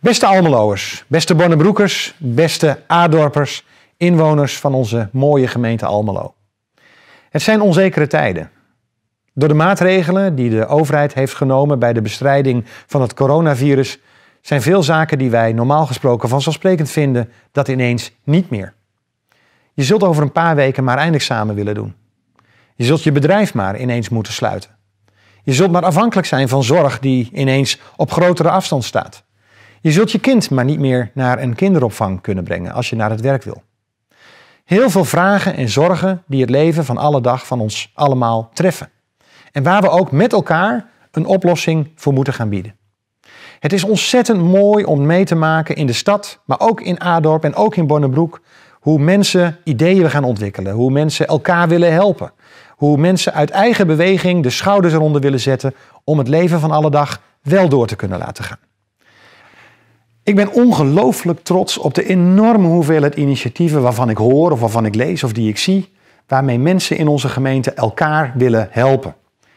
Beste Almeloers, beste Bonnebroekers, beste Adorpers, inwoners van onze mooie gemeente Almelo. Het zijn onzekere tijden. Door de maatregelen die de overheid heeft genomen bij de bestrijding van het coronavirus zijn veel zaken die wij normaal gesproken vanzelfsprekend vinden, dat ineens niet meer. Je zult over een paar weken maar eindelijk samen willen doen. Je zult je bedrijf maar ineens moeten sluiten. Je zult maar afhankelijk zijn van zorg die ineens op grotere afstand staat. Je zult je kind maar niet meer naar een kinderopvang kunnen brengen als je naar het werk wil. Heel veel vragen en zorgen die het leven van alle dag van ons allemaal treffen. En waar we ook met elkaar een oplossing voor moeten gaan bieden. Het is ontzettend mooi om mee te maken in de stad, maar ook in Adorp en ook in Bonnebroek, hoe mensen ideeën gaan ontwikkelen, hoe mensen elkaar willen helpen, hoe mensen uit eigen beweging de schouders eronder willen zetten om het leven van alle dag wel door te kunnen laten gaan. Ik ben ongelooflijk trots op de enorme hoeveelheid initiatieven waarvan ik hoor of waarvan ik lees of die ik zie, waarmee mensen in onze gemeente elkaar willen helpen.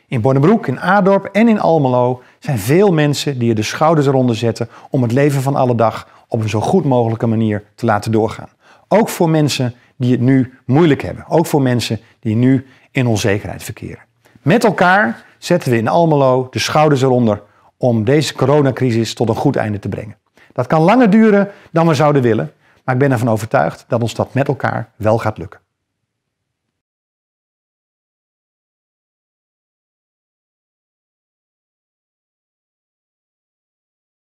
In Bonnebroek, in Aardorp en in Almelo zijn veel mensen die er de schouders eronder zetten om het leven van alle dag op een zo goed mogelijke manier te laten doorgaan. Ook voor mensen die het nu moeilijk hebben. Ook voor mensen die nu in onzekerheid verkeren. Met elkaar zetten we in Almelo de schouders eronder om deze coronacrisis tot een goed einde te brengen. Dat kan langer duren dan we zouden willen, maar ik ben ervan overtuigd dat ons dat met elkaar wel gaat lukken.